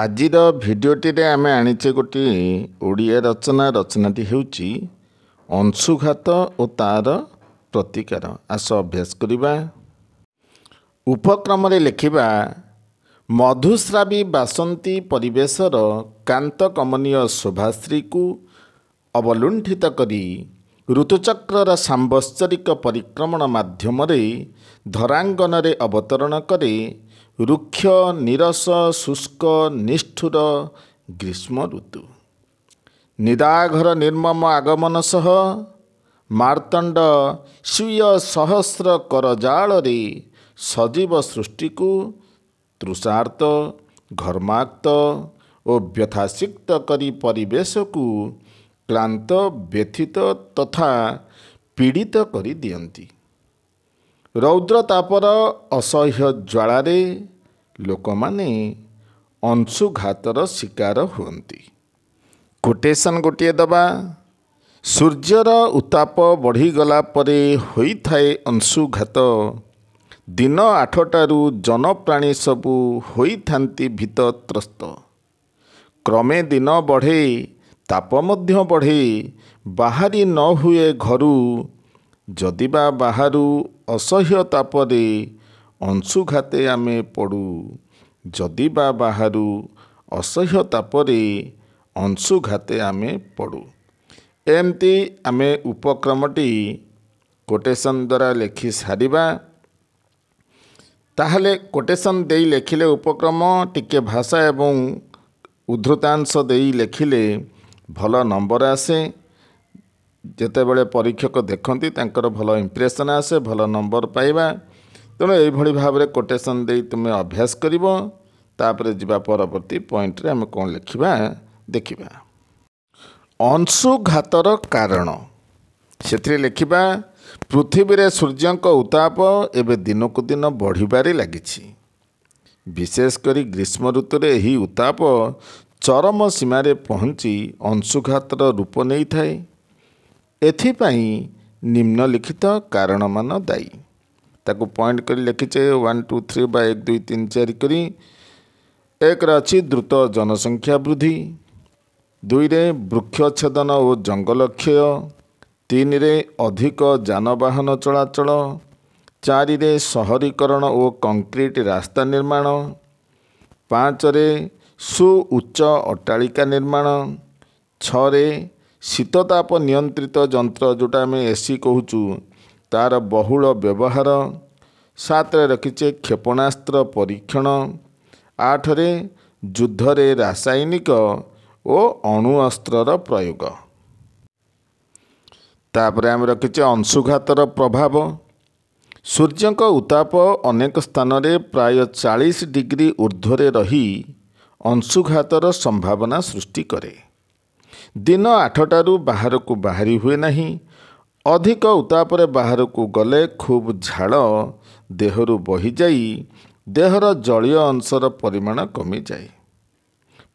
ଆଜିର ଭିଡ଼ିଓଟିରେ ଆମେ ଆଣିଛେ ଗୋଟିଏ ଓଡ଼ିଆ ରଚନା ରଚନାଟି ହେଉଛି ଅଂଶୁଘାତ ଓ ତା'ର ପ୍ରତିକାର ଆସ ଅଭ୍ୟାସ କରିବା ଉପକ୍ରମରେ ଲେଖିବା ମଧୁଶ୍ରାବୀ ବାସନ୍ତୀ ପରିବେଶର କାନ୍ତ କମନୀୟ ଶୋଭାଶ୍ରୀକୁ ଅବଲୁଣ୍ଠିତ କରି ଋତୁଚକ୍ରର ସାମ୍ବତ୍ସରିକ ପରିକ୍ରମଣ ମାଧ୍ୟମରେ ଧରାଙ୍ଗନରେ ଅବତରଣ କରେ ରୁକ୍ଷ ନିରସ ଶୁଷ୍କ ନିଷ୍ଠୁର ଗ୍ରୀଷ୍ମ ଋତୁ ନିଦାଘର ନିର୍ମମ ଆଗମନ ସହ ମାର୍ତ୍ତଣ୍ଡ ସ୍ୱୀୟ ସହସ୍ର କରଜାଳରେ ସଜୀବ ସୃଷ୍ଟିକୁ ତୃଷାର୍ତ୍ତ ଘର୍ମାକ୍ତ ଓ ବ୍ୟଥାସିକ୍ତ କରି ପରିବେଶକୁ କ୍ଳାନ୍ତ ବ୍ୟଥିତ ତଥା ପୀଡ଼ିତ କରିଦିଅନ୍ତି ରୌଦ୍ରତାପର ଅସହ୍ୟ ଜ୍ୱାଳାରେ ଲୋକମାନେ ଅଂଶୁଘାତର ଶିକାର ହୁଅନ୍ତି କୋଟେସନ୍ ଗୋଟିଏ ଦେବା ସୂର୍ଯ୍ୟର ଉତ୍ତାପ ବଢ଼ିଗଲା ପରେ ହୋଇଥାଏ ଅଂଶୁଘାତ ଦିନ ଆଠଟାରୁ ଜନପ୍ରାଣୀ ସବୁ ହୋଇଥାନ୍ତି ଭୀତତ୍ରସ୍ତ କ୍ରମେ ଦିନ ବଢ଼େ ତାପ ମଧ୍ୟ ବଢ଼େ ବାହାରି ନ ହୁଏ ଘରୁ ଯଦିବା ବାହାରୁ ଅସହ୍ୟ ତାପରେ ଅଂଶୁଘାତେ ଆମେ ପଡ଼ୁ ଯଦିବା ବାହାରୁ ଅସହ୍ୟ ତାପରେ ଅଂଶୁଘାତେ ଆମେ ପଡ଼ୁ ଏମିତି ଆମେ ଉପକ୍ରମଟି କୋଟେସନ୍ ଦ୍ୱାରା ଲେଖି ସାରିବା ତାହେଲେ କୋଟେସନ୍ ଦେଇ ଲେଖିଲେ ଉପକ୍ରମ ଟିକିଏ ଭାଷା ଏବଂ ଉଦ୍ଧୃତାଂଶ ଦେଇ ଲେଖିଲେ ଭଲ ନମ୍ବର ଆସେ ଯେତେବେଳେ ପରୀକ୍ଷକ ଦେଖନ୍ତି ତାଙ୍କର ଭଲ ଇମ୍ପ୍ରେସନ୍ ଆସେ ଭଲ ନମ୍ବର ପାଇବା ତେଣୁ ଏଇଭଳି ଭାବରେ କୋଟେସନ୍ ଦେଇ ତୁମେ ଅଭ୍ୟାସ କରିବ ତାପରେ ଯିବା ପରବର୍ତ୍ତୀ ପଏଣ୍ଟରେ ଆମେ କ'ଣ ଲେଖିବା ଦେଖିବା ଅଂଶୁଘାତର କାରଣ ସେଥିରେ ଲେଖିବା ପୃଥିବୀରେ ସୂର୍ଯ୍ୟଙ୍କ ଉତ୍ତାପ ଏବେ ଦିନକୁ ଦିନ ବଢ଼ିବାରେ ଲାଗିଛି ବିଶେଷ କରି ଗ୍ରୀଷ୍ମ ଋତୁରେ ଏହି ଉତ୍ତାପ ଚରମ ସୀମାରେ ପହଞ୍ଚି ଅଂଶୁଘାତର ରୂପ ନେଇଥାଏ ଏଥିପାଇଁ ନିମ୍ନଲିଖିତ କାରଣମାନ ଦାୟୀ ତାକୁ ପଏଣ୍ଟ କରି ଲେଖିଛେ ୱାନ୍ ଟୁ ଥ୍ରୀ ବା ଏକ ଦୁଇ ତିନି ଚାରି କରି ଏକରେ ଅଛି ଦ୍ରୁତ ଜନସଂଖ୍ୟା ବୃଦ୍ଧି ଦୁଇରେ ବୃକ୍ଷଚ୍ଛେଦନ ଓ ଜଙ୍ଗଲ କ୍ଷୟ ତିନିରେ ଅଧିକ ଯାନବାହନ ଚଳାଚଳ ଚାରିରେ ସହରୀକରଣ ଓ କଂକ୍ରିଟ ରାସ୍ତା ନିର୍ମାଣ ପାଞ୍ଚରେ ସୁଉଚ୍ଚ ଅଟ୍ଟାଳିକା ନିର୍ମାଣ ଛଅରେ ଶୀତତାପ ନିୟନ୍ତ୍ରିତ ଯନ୍ତ୍ର ଯେଉଁଟା ଆମେ ଏ ସି କହୁଛୁ ତା'ର ବହୁଳ ବ୍ୟବହାର ସାତରେ ରଖିଛେ କ୍ଷେପଣାସ୍ତ୍ର ପରୀକ୍ଷଣ ଆଠରେ ଯୁଦ୍ଧରେ ରାସାୟନିକ ଓ ଅଣୁଅସ୍ତ୍ରର ପ୍ରୟୋଗ ତାପରେ ଆମେ ରଖିଛେ ଅଂଶୁଘାତର ପ୍ରଭାବ ସୂର୍ଯ୍ୟଙ୍କ ଉତ୍ତାପ ଅନେକ ସ୍ଥାନରେ ପ୍ରାୟ ଚାଳିଶ ଡିଗ୍ରୀ ଉର୍ଦ୍ଧ୍ୱରେ ରହି ଅଂଶୁଘାତର ସମ୍ଭାବନା ସୃଷ୍ଟି କରେ ଦିନ ଆଠଟାରୁ ବାହାରକୁ ବାହାରି ହୁଏ ନାହିଁ ଅଧିକ ଉତ୍ତାପରେ ବାହାରକୁ ଗଲେ ଖୁବ୍ ଝାଳ ଦେହରୁ ବହିଯାଇ ଦେହର ଜଳୀୟ ଅଂଶର ପରିମାଣ କମିଯାଏ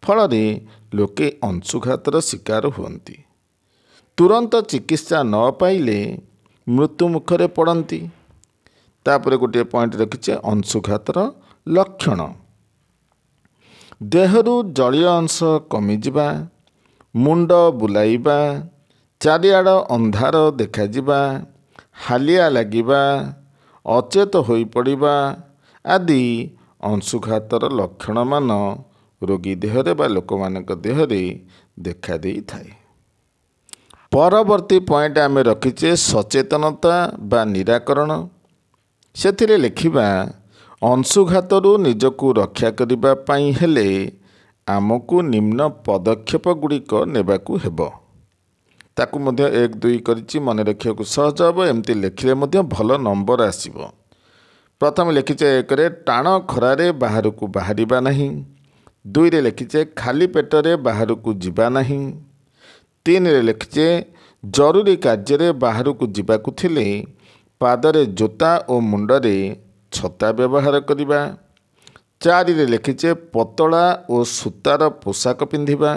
ଫଳରେ ଲୋକେ ଅଂଶୁଘାତର ଶିକାର ହୁଅନ୍ତି ତୁରନ୍ତ ଚିକିତ୍ସା ନ ପାଇଲେ ମୃତ୍ୟୁମୁଖରେ ପଡ଼ନ୍ତି ତାପରେ ଗୋଟିଏ ପଏଣ୍ଟ ରଖିଛି ଅଂଶୁଘାତର ଲକ୍ଷଣ ଦେହରୁ ଜଳୀୟ ଅଂଶ କମିଯିବା ମୁଣ୍ଡ ବୁଲାଇବା ଚାରିଆଡ଼ ଅନ୍ଧାର ଦେଖାଯିବା ହାଲିଆ ଲାଗିବା ଅଚେତ ହୋଇପଡ଼ିବା ଆଦି ଅଂଶୁଘାତର ଲକ୍ଷଣମାନ ରୋଗୀ ଦେହରେ ବା ଲୋକମାନଙ୍କ ଦେହରେ ଦେଖା ଦେଇଥାଏ ପରବର୍ତ୍ତୀ ପଏଣ୍ଟ ଆମେ ରଖିଛେ ସଚେତନତା ବା ନିରାକରଣ ସେଥିରେ ଲେଖିବା ଅଂଶୁଘାତରୁ ନିଜକୁ ରକ୍ଷା କରିବା ପାଇଁ ହେଲେ ଆମକୁ ନିମ୍ନ ପଦକ୍ଷେପ ଗୁଡ଼ିକ ନେବାକୁ ହେବ ତାକୁ ମଧ୍ୟ ଏକ ଦୁଇ କରିଛି ମନେ ରଖିବାକୁ ସହଜ ହେବ ଏମିତି ଲେଖିଲେ ମଧ୍ୟ ଭଲ ନମ୍ବର ଆସିବ ପ୍ରଥମେ ଲେଖିଛେ ଏକରେ ଟାଣ ଖରାରେ ବାହାରକୁ ବାହାରିବା ନାହିଁ ଦୁଇରେ ଲେଖିଛେ ଖାଲି ପେଟରେ ବାହାରକୁ ଯିବା ନାହିଁ ତିନିରେ ଲେଖିଛେ ଜରୁରୀ କାର୍ଯ୍ୟରେ ବାହାରକୁ ଯିବାକୁ ଥିଲେ ପାଦରେ ଜୋତା ଓ ମୁଣ୍ଡରେ ଛତା ବ୍ୟବହାର କରିବା ଚାରିରେ ଲେଖିଛେ ପତଳା ଓ ସୂତାର ପୋଷାକ ପିନ୍ଧିବା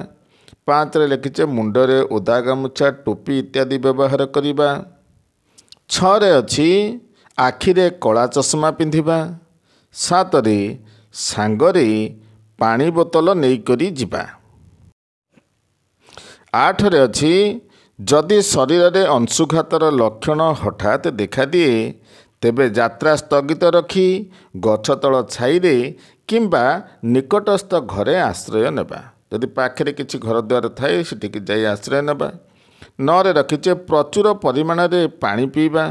ପାଞ୍ଚରେ ଲେଖିଛେ ମୁଣ୍ଡରେ ଓଦା ଗାମୁଛା ଟୋପି ଇତ୍ୟାଦି ବ୍ୟବହାର କରିବା ଛଅରେ ଅଛି ଆଖିରେ କଳା ଚଷମା ପିନ୍ଧିବା ସାତରେ ସାଙ୍ଗରେ ପାଣି ବୋତଲ ନେଇକରି ଯିବା ଆଠରେ ଅଛି ଯଦି ଶରୀରରେ ଅଂଶୁଘାତର ଲକ୍ଷଣ ହଠାତ୍ ଦେଖାଦିଏ ତେବେ ଯାତ୍ରା ସ୍ଥଗିତ ରଖି ଗଛ ତଳ ଛାଇରେ କିମ୍ବା ନିକଟସ୍ଥ ଘରେ ଆଶ୍ରୟ ନେବା ଯଦି ପାଖରେ କିଛି ଘର ଦ୍ୱାର ଥାଏ ସେଠିକି ଯାଇ ଆଶ୍ରୟ ନେବା ନଅରେ ରଖିଛେ ପ୍ରଚୁର ପରିମାଣରେ ପାଣି ପିଇବା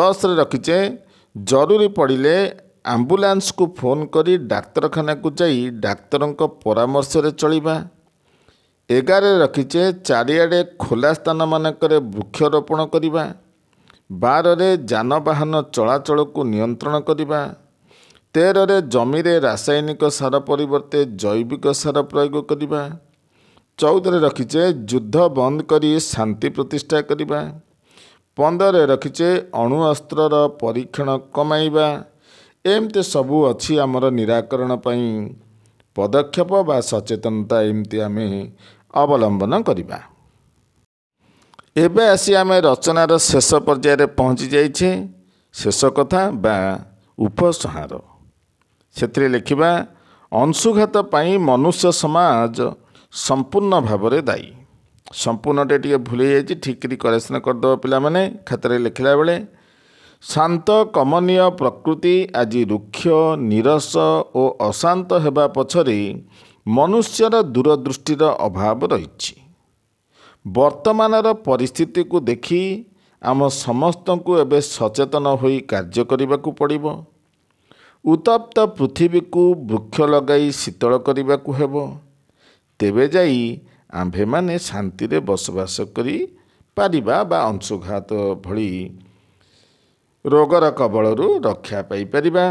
ଦଶରେ ରଖିଛେ ଜରୁରୀ ପଡ଼ିଲେ ଆମ୍ବୁଲାନ୍ସକୁ ଫୋନ୍ କରି ଡାକ୍ତରଖାନାକୁ ଯାଇ ଡାକ୍ତରଙ୍କ ପରାମର୍ଶରେ ଚଳିବା ଏଗାରରେ ରଖିଛେ ଚାରିଆଡ଼େ ଖୋଲା ସ୍ଥାନମାନଙ୍କରେ ବୃକ୍ଷରୋପଣ କରିବା ବାରରେ ଯାନବାହନ ଚଳାଚଳକୁ ନିୟନ୍ତ୍ରଣ କରିବା ତେରରେ ଜମିରେ ରାସାୟନିକ ସାର ପରିବର୍ତ୍ତେ ଜୈବିକ ସାର ପ୍ରୟୋଗ କରିବା ଚଉଦରେ ରଖିଛେ ଯୁଦ୍ଧ ବନ୍ଦ କରି ଶାନ୍ତି ପ୍ରତିଷ୍ଠା କରିବା ପନ୍ଦରରେ ରଖିଛେ ଅଣୁଅସ୍ତ୍ରର ପରୀକ୍ଷଣ କମାଇବା ଏମିତି ସବୁ ଅଛି ଆମର ନିରାକରଣ ପାଇଁ ପଦକ୍ଷେପ ବା ସଚେତନତା ଏମିତି ଆମେ ଅବଲମ୍ବନ କରିବା ଏବେ ଆସି ଆମେ ରଚନାର ଶେଷ ପର୍ଯ୍ୟାୟରେ ପହଞ୍ଚିଯାଇଛେ ଶେଷ କଥା ବା ଉପସଂହାର ସେଥିରେ ଲେଖିବା ଅଂଶୁଘାତ ପାଇଁ ମନୁଷ୍ୟ ସମାଜ ସମ୍ପୂର୍ଣ୍ଣ ଭାବରେ ଦାୟୀ ସମ୍ପୂର୍ଣ୍ଣଟେ ଟିକିଏ ଭୁଲେଇ ଯାଇଛି ଠିକ୍ରି କରେକ୍ସନ୍ କରିଦେବ ପିଲାମାନେ ଖାତାରେ ଲେଖିଲା ବେଳେ ଶାନ୍ତ କମନୀୟ ପ୍ରକୃତି ଆଜି ରୁକ୍ଷ ନିରସ ଓ ଅଶାନ୍ତ ହେବା ପଛରେ ମନୁଷ୍ୟର ଦୂରଦୃଷ୍ଟିର ଅଭାବ ରହିଛି ବର୍ତ୍ତମାନର ପରିସ୍ଥିତିକୁ ଦେଖି ଆମ ସମସ୍ତଙ୍କୁ ଏବେ ସଚେତନ ହୋଇ କାର୍ଯ୍ୟ କରିବାକୁ ପଡ଼ିବ ଉତ୍ତପ୍ତ ପୃଥିବୀକୁ ବୃକ୍ଷ ଲଗାଇ ଶୀତଳ କରିବାକୁ ହେବ ତେବେ ଯାଇ ଆମ୍ଭେମାନେ ଶାନ୍ତିରେ ବସବାସ କରିପାରିବା ବା ଅଂଶୁଘାତ ଭଳି ରୋଗର କବଳରୁ ରକ୍ଷା ପାଇପାରିବା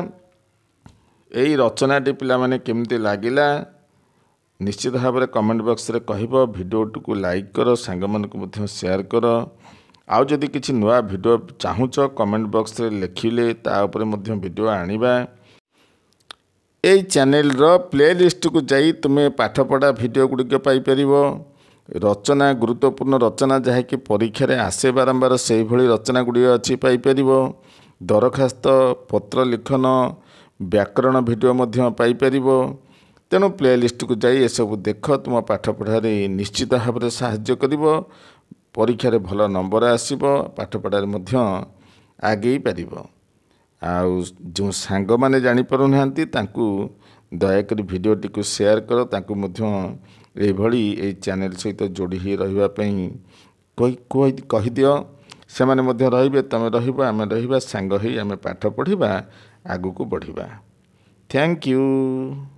ଏଇ ରଚନାଟି ପିଲାମାନେ କେମିତି ଲାଗିଲା ନିଶ୍ଚିତ ଭାବରେ କମେଣ୍ଟ ବକ୍ସରେ କହିବ ଭିଡ଼ିଓଟିକୁ ଲାଇକ୍ କର ସାଙ୍ଗମାନଙ୍କୁ ମଧ୍ୟ ସେୟାର କର ଆଉ ଯଦି କିଛି ନୂଆ ଭିଡ଼ିଓ ଚାହୁଁଛ କମେଣ୍ଟ ବକ୍ସରେ ଲେଖିଲେ ତା ଉପରେ ମଧ୍ୟ ଭିଡ଼ିଓ ଆଣିବା ଏଇ ଚ୍ୟାନେଲର ପ୍ଲେଲିଷ୍ଟକୁ ଯାଇ ତୁମେ ପାଠପଢ଼ା ଭିଡ଼ିଓ ଗୁଡ଼ିକ ପାଇପାରିବ ରଚନା ଗୁରୁତ୍ୱପୂର୍ଣ୍ଣ ରଚନା ଯାହାକି ପରୀକ୍ଷାରେ ଆସେ ବାରମ୍ବାର ସେହିଭଳି ରଚନା ଗୁଡ଼ିକ ଅଛି ପାଇପାରିବ ଦରଖାସ୍ତ ପତ୍ର ଲିଖନ ବ୍ୟାକରଣ ଭିଡ଼ିଓ ମଧ୍ୟ ପାଇପାରିବ ତେଣୁ ପ୍ଲେଲିଷ୍ଟକୁ ଯାଇ ଏସବୁ ଦେଖ ତୁମ ପାଠ ପଢ଼ାରେ ନିଶ୍ଚିତ ଭାବରେ ସାହାଯ୍ୟ କରିବ ପରୀକ୍ଷାରେ ଭଲ ନମ୍ବର ଆସିବ ପାଠ ପଢ଼ାରେ ମଧ୍ୟ ଆଗେଇ ପାରିବ ଆଉ ଯେଉଁ ସାଙ୍ଗମାନେ ଜାଣିପାରୁନାହାନ୍ତି ତାଙ୍କୁ ଦୟାକରି ଭିଡ଼ିଓଟିକୁ ସେୟାର କର ତାଙ୍କୁ ମଧ୍ୟ ଏଇଭଳି ଏଇ ଚ୍ୟାନେଲ ସହିତ ଯୋଡ଼ି ହୋଇ ରହିବା ପାଇଁ କହିଦିଅ ସେମାନେ ମଧ୍ୟ ରହିବେ ତୁମେ ରହିବ ଆମେ ରହିବା ସାଙ୍ଗ ହୋଇ ଆମେ ପାଠ ପଢ଼ିବା ଆଗକୁ ବଢ଼ିବା ଥ୍ୟାଙ୍କ ୟୁ